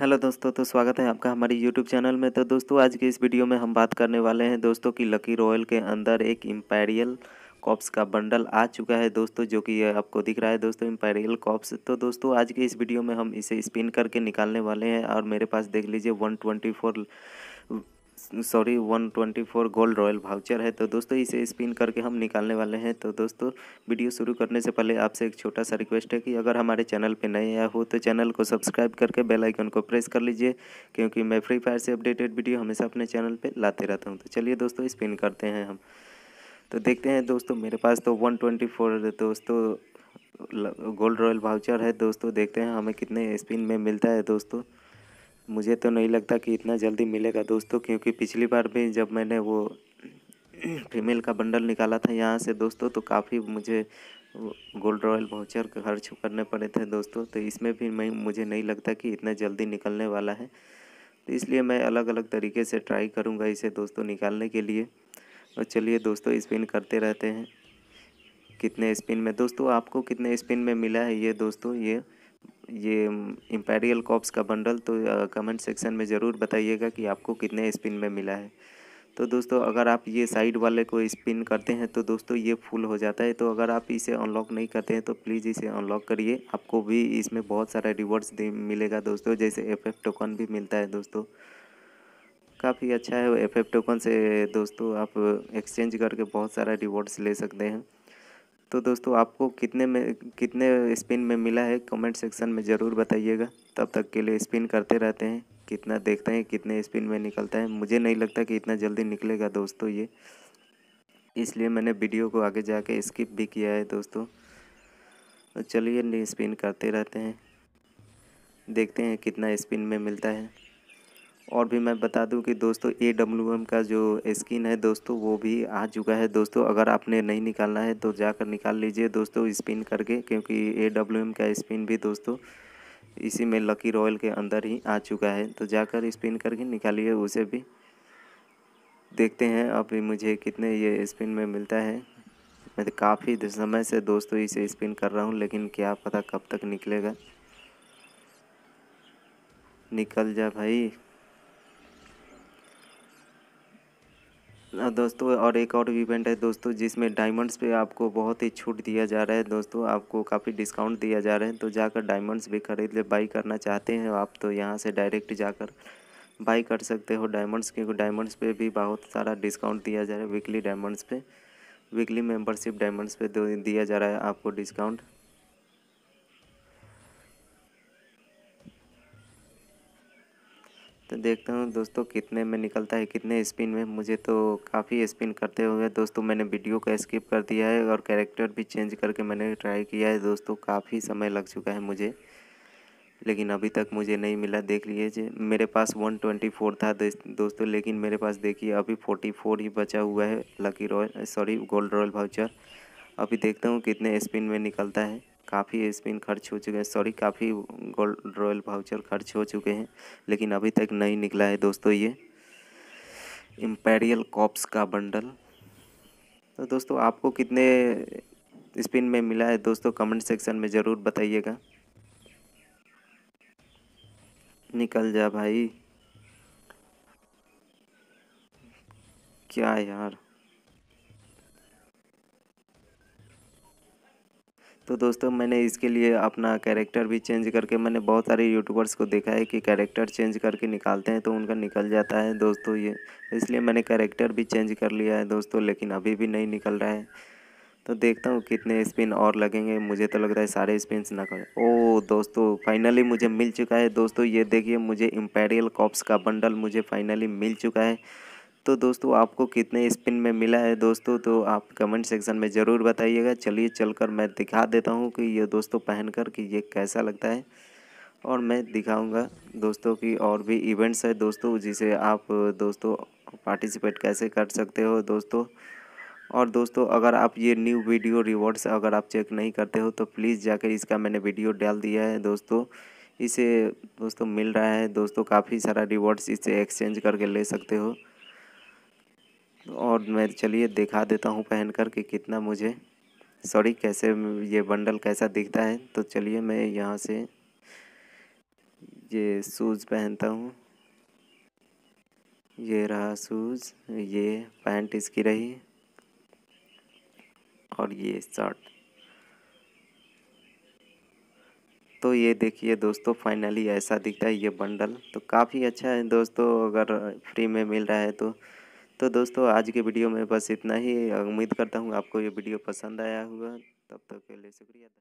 hello दोस्तों तो स्वागत है आपका हमारे यूट्यूब चैनल में तो दोस्तों आज के इस वीडियो में हम बात करने वाले हैं दोस्तों कि लकी रॉयल के अंदर एक इम्पेरियल कॉप्स का बंडल आ चुका है दोस्तों जो कि आपको दिख रहा है दोस्तों इम्पेरियल कॉप्स तो दोस्तों आज के इस वीडियो में हम इसे स्पिन करके निकालने वाले हैं और मेरे पास देख लीजिए one twenty four sorry 124 gold royal voucher है तो दोस्तों इसे स्पिन करके हम निकालने वाले हैं तो दोस्तों वीडियो शुरू करने से पहले आपसे एक छोटा सा रिक्वेस्ट है कि अगर हमारे चैनल पे नए आए हो तो चैनल को सब्सक्राइब करके बेल आइकन को प्रेस कर लीजिए क्योंकि मैं फ्री फायर से अपडेटेड वीडियो हमेशा अपने चैनल पर लाते रहता हूँ तो चलिए दोस्तों स्पिन करते हैं हम तो देखते हैं दोस्तों मेरे पास तो वन दोस्तों गोल्ड रॉयल भाउचर है दोस्तों देखते हैं हमें कितने स्पिन में मिलता है दोस्तों मुझे तो नहीं लगता कि इतना जल्दी मिलेगा दोस्तों क्योंकि पिछली बार भी जब मैंने वो फीमेल का बंडल निकाला था यहाँ से दोस्तों तो काफ़ी मुझे गोल्ड रॉयल वाउचर खर्च करने पड़े थे दोस्तों तो इसमें भी मैं मुझे नहीं लगता कि इतना जल्दी निकलने वाला है तो इसलिए मैं अलग अलग तरीके से ट्राई करूँगा इसे दोस्तों निकालने के लिए और तो चलिए दोस्तों स्पिन करते रहते हैं कितने स्पिन में दोस्तों आपको कितने स्पिन में मिला है ये दोस्तों ये ये इम्पेरियल कॉप्स का बंडल तो कमेंट सेक्शन में ज़रूर बताइएगा कि आपको कितने स्पिन में मिला है तो दोस्तों अगर आप ये साइड वाले को स्पिन करते हैं तो दोस्तों ये फुल हो जाता है तो अगर आप इसे अनलॉक नहीं करते हैं तो प्लीज़ इसे अनलॉक करिए आपको भी इसमें बहुत सारा रिवॉर्ड्स मिलेगा दोस्तों जैसे एफ टोकन भी मिलता है दोस्तों काफ़ी अच्छा है एफ टोकन से दोस्तों आप एक्सचेंज करके बहुत सारा रिवॉर्ड्स ले सकते हैं तो दोस्तों आपको कितने में कितने स्पिन में मिला है कमेंट सेक्शन में ज़रूर बताइएगा तब तक के लिए स्पिन करते रहते हैं कितना देखते हैं कितने स्पिन में निकलता है मुझे नहीं लगता कि इतना जल्दी निकलेगा दोस्तों ये इसलिए मैंने वीडियो को आगे जाके स्किप भी किया है दोस्तों तो चलिए स्पिन करते रहते हैं देखते हैं कितना स्पिन में मिलता है और भी मैं बता दूं कि दोस्तों ए डब्ल्यू एम का जो स्किन है दोस्तों वो भी आ चुका है दोस्तों अगर आपने नहीं निकालना है तो जाकर निकाल लीजिए दोस्तों स्पिन करके क्योंकि ए डब्ल्यू एम का स्पिन भी दोस्तों इसी में लकी रॉयल के अंदर ही आ चुका है तो जाकर स्पिन करके निकालिए उसे भी देखते हैं अभी मुझे कितने ये स्पिन में मिलता है मैं तो काफ़ी समय से दोस्तों इसे स्पिन कर रहा हूँ लेकिन क्या पता कब तक निकलेगा निकल जा भाई दोस्तों और एक और इवेंट है दोस्तों जिसमें डायमंड्स पे आपको बहुत ही छूट दिया जा रहा है दोस्तों आपको काफ़ी डिस्काउंट दिया जा रहा है तो जाकर डायमंड्स भी खरीद ले बाई करना चाहते हैं आप तो यहाँ से डायरेक्ट जाकर बाई कर सकते हो डायमंड्स क्योंकि डायमंड्स पे भी बहुत सारा डिस्काउंट दिया जा रहा है वीकली डायमंड्स पे वीकली मेम्बरशिप डायमंड्स पे दिया जा रहा है आपको डिस्काउंट देखता हूँ दोस्तों कितने में निकलता है कितने स्पिन में मुझे तो काफ़ी स्पिन करते हुए दोस्तों मैंने वीडियो को स्किप कर दिया है और कैरेक्टर भी चेंज करके मैंने ट्राई किया है दोस्तों काफ़ी समय लग चुका है मुझे लेकिन अभी तक मुझे नहीं मिला देख लीजिए मेरे पास वन ट्वेंटी फोर था दोस्तों लेकिन मेरे पास देखिए अभी फोर्टी फोर ही बचा हुआ है lucky royal sorry gold royal voucher अभी देखता हूँ कितने स्पिन में निकलता है काफ़ी स्पिन खर्च हो चुके हैं सॉरी काफ़ी गोल्ड रॉयल भाउचर खर्च हो चुके हैं लेकिन अभी तक नहीं निकला है दोस्तों ये इम्पेरियल कॉप्स का बंडल तो दोस्तों आपको कितने स्पिन में मिला है दोस्तों कमेंट सेक्शन में ज़रूर बताइएगा निकल जा भाई क्या यार तो दोस्तों मैंने इसके लिए अपना कैरेक्टर भी चेंज करके मैंने बहुत सारे यूट्यूबर्स को देखा है कि कैरेक्टर चेंज करके निकालते हैं तो उनका निकल जाता है दोस्तों ये इसलिए मैंने कैरेक्टर भी चेंज कर लिया है दोस्तों लेकिन अभी भी नहीं निकल रहा है तो देखता हूँ कितने स्पिन और लगेंगे मुझे तो लग रहा है सारे स्पिन ना करें ओ दोस्तों फाइनली मुझे मिल चुका है दोस्तों ये देखिए मुझे इम्पेरियल कॉप्स का बंडल मुझे फाइनली मिल चुका है तो दोस्तों आपको कितने स्पिन में मिला है दोस्तों तो आप कमेंट सेक्शन में ज़रूर बताइएगा चलिए चलकर मैं दिखा देता हूँ कि ये दोस्तों पहन कर कि ये कैसा लगता है और मैं दिखाऊंगा दोस्तों की और भी इवेंट्स है दोस्तों जिसे आप दोस्तों पार्टिसिपेट कैसे कर सकते हो दोस्तों और दोस्तों अगर आप ये न्यू वीडियो रिवॉर्ड्स अगर आप चेक नहीं करते हो तो प्लीज़ जाकर इसका मैंने वीडियो डाल दिया है दोस्तों इसे दोस्तों मिल रहा है दोस्तों काफ़ी सारा रिवॉर्ड्स इसे एक्सचेंज करके ले सकते हो और मैं चलिए दिखा देता हूँ पहन कर कि कितना मुझे सॉरी कैसे ये बंडल कैसा दिखता है तो चलिए मैं यहाँ से ये शूज़ पहनता हूँ ये रहा शूज़ ये पैंट इसकी रही और ये शर्ट तो ये देखिए दोस्तों फाइनली ऐसा दिखता है ये बंडल तो काफ़ी अच्छा है दोस्तों अगर फ्री में मिल रहा है तो तो दोस्तों आज के वीडियो में बस इतना ही उम्मीद करता हूँ आपको ये वीडियो पसंद आया होगा तब तक के लिए शुक्रिया